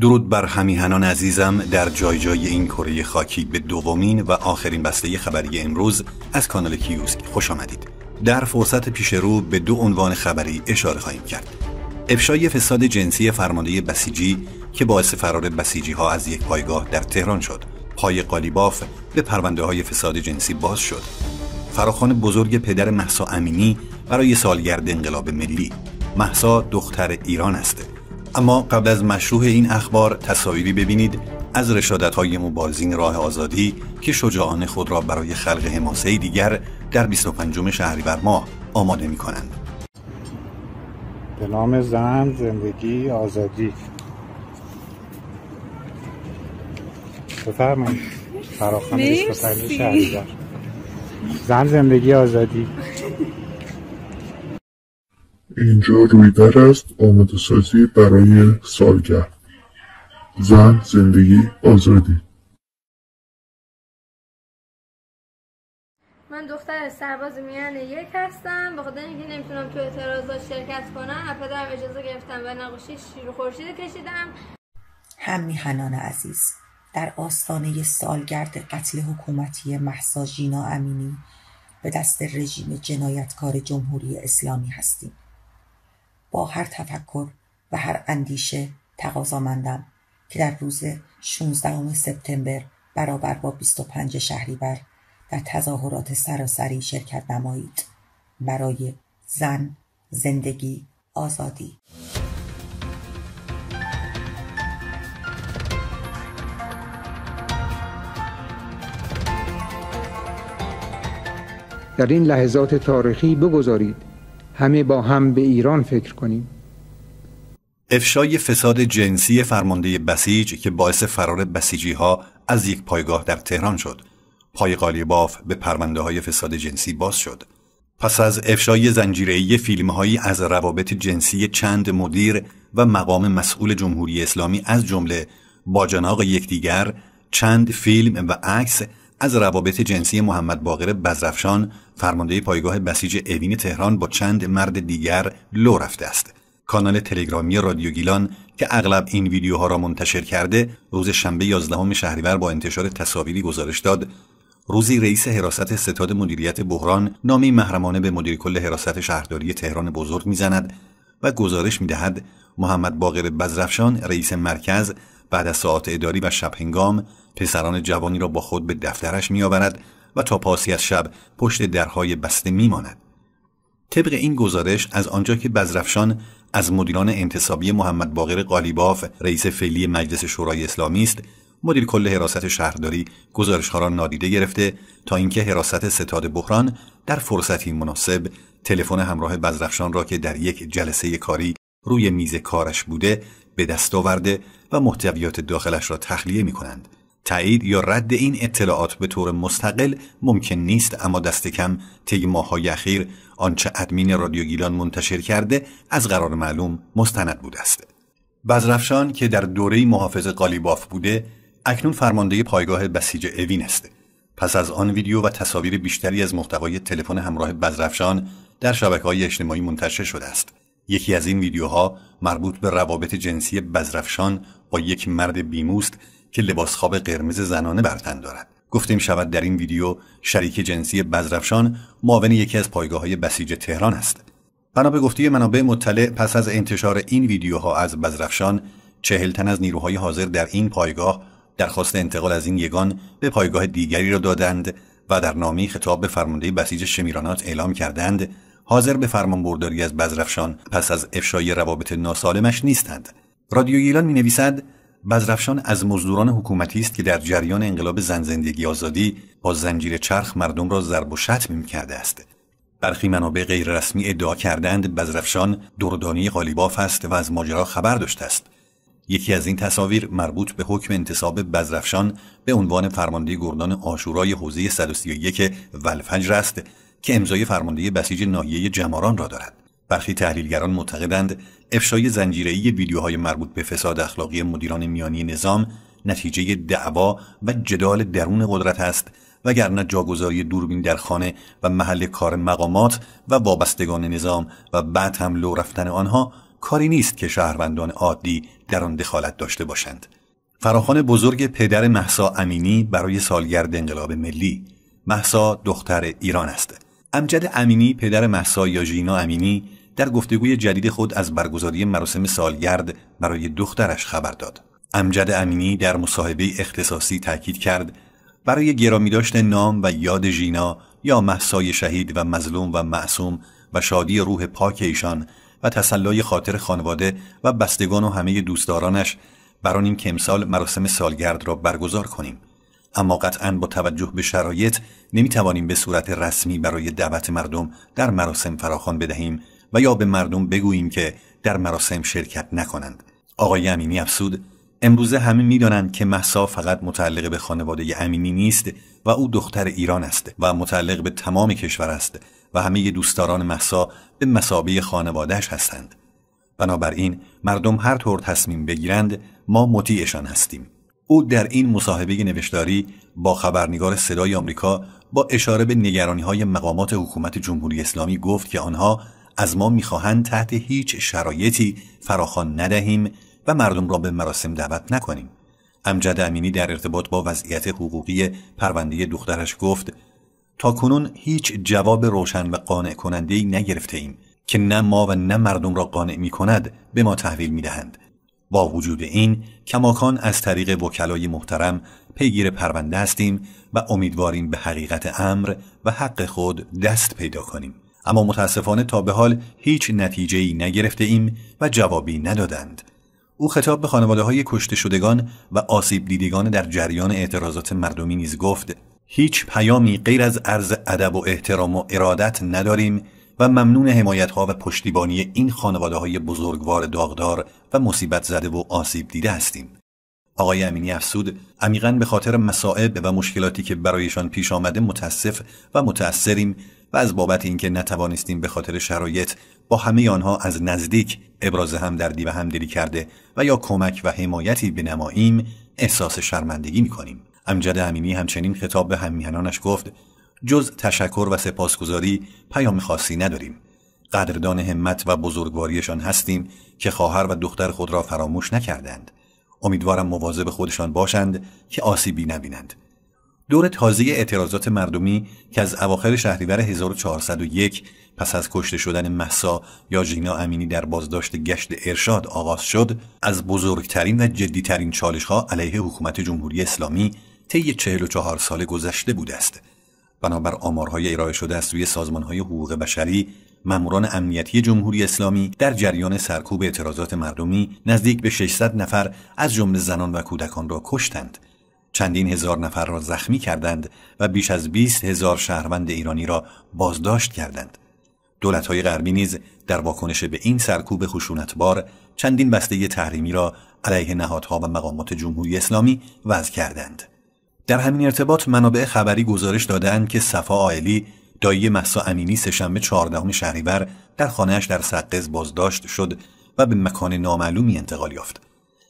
درود بر همیهنان عزیزم در جای جای این کره خاکی به دومین و آخرین بسته خبری امروز از کانال کیوسک خوش آمدید. در فرصت پیش رو به دو عنوان خبری اشاره خواهیم کرد. افشای فساد جنسی فرمانده بسیجی که باعث فرار بسیجی ها از یک پایگاه در تهران شد. پای قالیباف به پرونده های فساد جنسی باز شد. فراخان بزرگ پدر محسا امینی برای سالگرد انقلاب ملی. محسا دختر ایران است. اما قبل از مشروع این اخبار تصاویری ببینید از رشادت های مبارزین راه آزادی که شجاعان خود را برای خلق حماسه دیگر در 25 شهریور ماه آماده می کنند. به نام زن زندگی آزادی بفرمایید فراخان 25 شهریور زن زندگی آزادی اینجا در است آماده برای سالگرد زن زندگی آزادی من دختر سرباز میان یک هستم به اینکه نمیتونم تو اعتراضا شرکت کنم از پدرم اجازه گرفتم و نقاشی شیر خورشید کشیدم هم میهنان عزیز در آستانه سالگرد قتل حکومتی محسا جینا امینی به دست رژیم جنایتکار جمهوری اسلامی هستیم با هر تفکر و هر اندیشه مندم که در روز 16 سپتامبر برابر با 25 شهریور در تظاهرات سراسری شرکت نمایید برای زن زندگی آزادی در این لحظات تاریخی بگذارید همه با هم به ایران فکر کنیم افشای فساد جنسی فرمانده بسیج که باعث فرار بسیجی ها از یک پایگاه در تهران شد پای قالیباف به پرونده های فساد جنسی باز شد پس از افشای فیلم هایی از روابط جنسی چند مدیر و مقام مسئول جمهوری اسلامی از جمله با جناق یکدیگر چند فیلم و عکس از روابط جنسی محمد باقر بزرفشان فرمانده پایگاه بسیج اوین تهران با چند مرد دیگر لو رفته است کانال تلگرامی رادیو گیلان که اغلب این ویدیوها را منتشر کرده روز شنبه 11 شهریور با انتشار تصاویری گزارش داد روزی رئیس حراست ستاد مدیریت بحران نامی محرمانه به مدیر کل حراست شهرداری تهران بزرگ میزند و گزارش میدهد محمد باقر بزرفشان رئیس مرکز بعد از ساعات اداری و شب هنگام پسران جوانی را با خود به دفترش میآورد و تا پاسی از شب پشت درهای بسته میماند طبق این گزارش از آنجا که بزرفشان از مدیران انتصابی محمد باقر قالیباف رئیس فعلی مجلس شورای اسلامی است مدیر کل حراست شهرداری گزارشها را نادیده گرفته تا اینکه حراست ستاد بحران در فرصتی مناسب تلفن همراه بزرفشان را که در یک جلسه کاری روی میز کارش بوده به دست آورده و محتویات داخلش را تخلیه می کنند. تایید یا رد این اطلاعات به طور مستقل ممکن نیست اما دست کم طی ماهای اخیر آنچه ادمین رادیو گیلان منتشر کرده از قرار معلوم مستند بوده است بزرفشان که در دوره محافظ قالیباف بوده اکنون فرمانده پایگاه بسیج اوین است پس از آن ویدیو و تصاویر بیشتری از محتوای تلفن همراه بزرفشان در شبکه های اجتماعی منتشر شده است یکی از این ویدیوها مربوط به روابط جنسی بزرفشان با یک مرد بیموست که لباس خواب قرمز زنانه بر تن دارد گفتیم شود در این ویدیو شریک جنسی بزرفشان معاون یکی از پایگاه های بسیج تهران است بنا به گفته منابع مطلع پس از انتشار این ویدیوها از بزرفشان چهل تن از نیروهای حاضر در این پایگاه درخواست انتقال از این یگان به پایگاه دیگری را دادند و در نامی خطاب به فرمانده بسیج شمیرانات اعلام کردند حاضر به برداری از بزرفشان پس از افشای روابط ناسالمش نیستند رادیو ایلان می نویسد بزرفشان از مزدوران حکومتی است که در جریان انقلاب زن زندگی آزادی با زنجیر چرخ مردم را ضرب و شتم کرده است برخی منابع غیررسمی ادعا کردند بزرفشان دردانی غالیباف است و از ماجرا خبر داشته است یکی از این تصاویر مربوط به حکم انتصاب بزرفشان به عنوان فرمانده گردان آشورای حوزه 131 ولفجر است که امضای فرمانده بسیج ناحیه جماران را دارد برخی تحلیلگران معتقدند افشای زنجیره‌ای ویدیوهای مربوط به فساد اخلاقی مدیران میانی نظام نتیجه دعوا و جدال درون قدرت است وگرنه جاگذاری دوربین در خانه و محل کار مقامات و وابستگان نظام و بعد هم لو رفتن آنها کاری نیست که شهروندان عادی در آن دخالت داشته باشند فراخان بزرگ پدر محسا امینی برای سالگرد انقلاب ملی محسا دختر ایران است امجد امینی پدر محسا یا ژینا امینی در گفتگوی جدید خود از برگزاری مراسم سالگرد برای دخترش خبر داد امجد امینی در مصاحبه اختصاصی تاکید کرد برای گرامی داشت نام و یاد ژینا یا محسای شهید و مظلوم و معصوم و شادی روح پاک ایشان و تسلای خاطر خانواده و بستگان و همه دوستدارانش برانیم که امسال مراسم سالگرد را برگزار کنیم اما قطعا با توجه به شرایط توانیم به صورت رسمی برای دعوت مردم در مراسم فراخوان بدهیم و یا به مردم بگوییم که در مراسم شرکت نکنند آقای امینی افسود امروزه همه دانند که محسا فقط متعلق به خانواده امینی نیست و او دختر ایران است و متعلق به تمام کشور است و همه دوستداران محسا به مسابه خانوادهش هستند بنابراین مردم هر طور تصمیم بگیرند ما مطیعشان هستیم او در این مصاحبه نوشتاری با خبرنگار صدای آمریکا با اشاره به نگرانی های مقامات حکومت جمهوری اسلامی گفت که آنها از ما میخواهند تحت هیچ شرایطی فراخوان ندهیم و مردم را به مراسم دعوت نکنیم. امجد امینی در ارتباط با وضعیت حقوقی پرونده دخترش گفت تا کنون هیچ جواب روشن و قانع کننده ای نگرفته ایم که نه ما و نه مردم را قانع می کند به ما تحویل می دهند با وجود این کماکان از طریق وکلای محترم پیگیر پرونده هستیم و امیدواریم به حقیقت امر و حق خود دست پیدا کنیم اما متاسفانه تا به حال هیچ نتیجه ای نگرفته ایم و جوابی ندادند او خطاب به خانواده های کشته شدگان و آسیب دیدگان در جریان اعتراضات مردمی نیز گفت هیچ پیامی غیر از عرض ادب و احترام و ارادت نداریم و ممنون حمایت ها و پشتیبانی این خانواده های بزرگوار داغدار و مصیبت زده و آسیب دیده هستیم. آقای امینی افسود عمیقا به خاطر مصائب و مشکلاتی که برایشان پیش آمده متاسف و متأثریم و از بابت اینکه نتوانستیم به خاطر شرایط با همه آنها از نزدیک ابراز همدردی و همدلی کرده و یا کمک و حمایتی بنماییم احساس شرمندگی میکنیم امجد امینی همچنین خطاب به همیهنانش گفت جز تشکر و سپاسگزاری پیام خاصی نداریم قدردان همت و بزرگواریشان هستیم که خواهر و دختر خود را فراموش نکردند امیدوارم مواظب خودشان باشند که آسیبی نبینند دور تازه اعتراضات مردمی که از اواخر شهریور 1401 پس از کشته شدن محسا یا جینا امینی در بازداشت گشت ارشاد آغاز شد از بزرگترین و جدیترین چالشها علیه حکومت جمهوری اسلامی طی 44 سال گذشته بوده است بنابر آمارهای ارائه شده از سوی سازمانهای حقوق بشری ماموران امنیتی جمهوری اسلامی در جریان سرکوب اعتراضات مردمی نزدیک به 600 نفر از جمله زنان و کودکان را کشتند چندین هزار نفر را زخمی کردند و بیش از 20 هزار شهروند ایرانی را بازداشت کردند دولت‌های غربی نیز در واکنش به این سرکوب خشونتبار چندین بسته تحریمی را علیه نهادها و مقامات جمهوری اسلامی وضع کردند در همین ارتباط منابع خبری گزارش دادند که صفا آیلی دایی محسا امینی سهشنبه 14 شهریور در خانهاش در سقز بازداشت شد و به مکان نامعلومی انتقال یافت.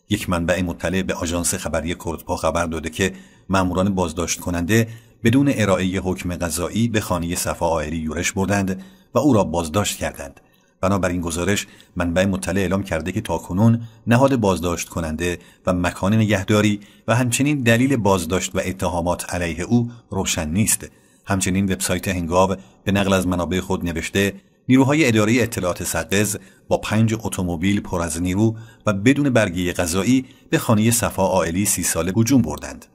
یک منبع مطلع به آژانس خبری کردپا خبر داده که ماموران بازداشت کننده بدون ارائه حکم قضایی به خانه صفا آیلی یورش بردند و او را بازداشت کردند. بنابر این گزارش منبع مطلع اعلام کرده که تاکنون نهاد بازداشت کننده و مکان نگهداری و همچنین دلیل بازداشت و اتهامات علیه او روشن نیست همچنین وبسایت هنگاو به نقل از منابع خود نوشته نیروهای اداره اطلاعات سقز با پنج اتومبیل پر از نیرو و بدون برگی غذایی به خانه صفا عائلی سی ساله هجوم بردند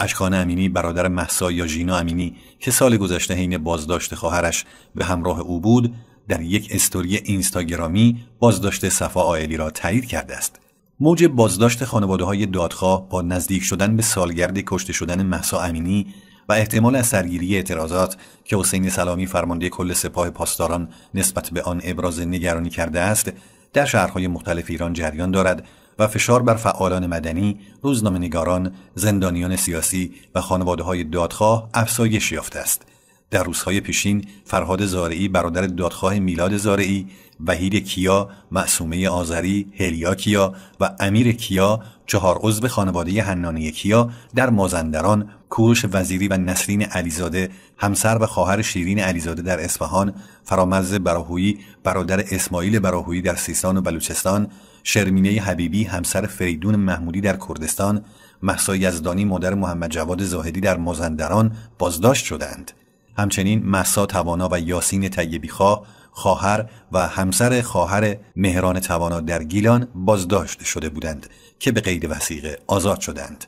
اشکان امینی برادر محسا یا ژینا امینی که سال گذشته حین بازداشت خواهرش به همراه او بود در یک استوری اینستاگرامی بازداشت صفا آیلی را تایید کرده است موج بازداشت خانواده های دادخواه با نزدیک شدن به سالگرد کشته شدن محسا امینی و احتمال از سرگیری اعتراضات که حسین سلامی فرمانده کل سپاه پاسداران نسبت به آن ابراز نگرانی کرده است در شهرهای مختلف ایران جریان دارد و فشار بر فعالان مدنی، نگاران، زندانیان سیاسی و خانواده های دادخواه افزایش یافته است. در روزهای پیشین فرهاد زارعی برادر دادخواه میلاد زارعی وحید کیا معصومه آذری هلیا کیا و امیر کیا چهار عضو خانواده هنانی کیا در مازندران کوروش وزیری و نسرین علیزاده همسر و خواهر شیرین علیزاده در اصفهان فرامرز براهویی برادر اسماعیل براهویی در سیستان و بلوچستان شرمینه حبیبی همسر فریدون محمودی در کردستان محسا یزدانی مادر محمد جواد زاهدی در مازندران بازداشت شدند همچنین مسا توانا و یاسین طیبی خواه خواهر و همسر خواهر مهران توانا در گیلان بازداشت شده بودند که به قید وسیقه آزاد شدند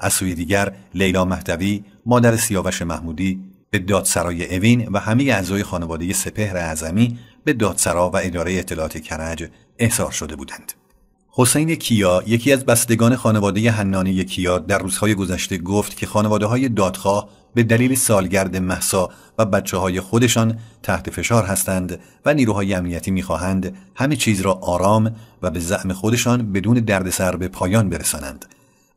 از سوی دیگر لیلا مهدوی مادر سیاوش محمودی به دادسرای اوین و همه اعضای خانواده سپهر اعظمی به دادسرا و اداره اطلاعات کرج احضار شده بودند حسین کیا یکی از بستگان خانواده حنانی کیا در روزهای گذشته گفت که خانواده های دادخواه به دلیل سالگرد محسا و بچه های خودشان تحت فشار هستند و نیروهای امنیتی میخواهند همه چیز را آرام و به زعم خودشان بدون دردسر به پایان برسانند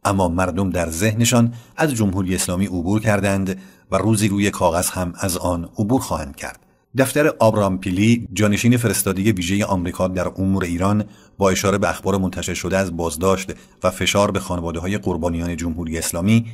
اما مردم در ذهنشان از جمهوری اسلامی عبور کردند و روزی روی کاغذ هم از آن عبور خواهند کرد دفتر آبرام پیلی جانشین فرستادی ویژه آمریکا در امور ایران با اشاره به اخبار منتشر شده از بازداشت و فشار به خانواده های قربانیان جمهوری اسلامی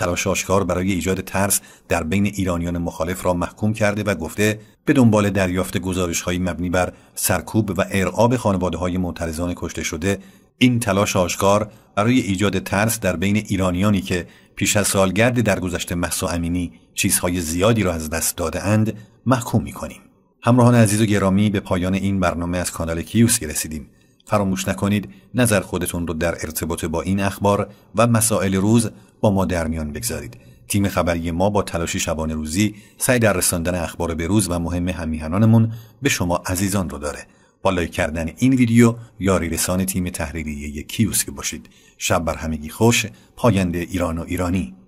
تلاش آشکار برای ایجاد ترس در بین ایرانیان مخالف را محکوم کرده و گفته به دنبال دریافت گزارش های مبنی بر سرکوب و ارعاب خانواده های معترضان کشته شده این تلاش آشکار برای ایجاد ترس در بین ایرانیانی که پیش از سالگرد گذشته محسا امینی چیزهای زیادی را از دست داده محکوم می کنیم. همراهان عزیز و گرامی به پایان این برنامه از کانال کیوسی رسیدیم. فراموش نکنید نظر خودتون رو در ارتباط با این اخبار و مسائل روز با ما در میان بگذارید تیم خبری ما با تلاشی شبانه روزی سعی در رساندن اخبار به روز و مهم همیهنانمون به شما عزیزان رو داره بالای کردن این ویدیو یاری رسان تیم تحریریه کیوسک باشید شب بر همگی خوش پاینده ایران و ایرانی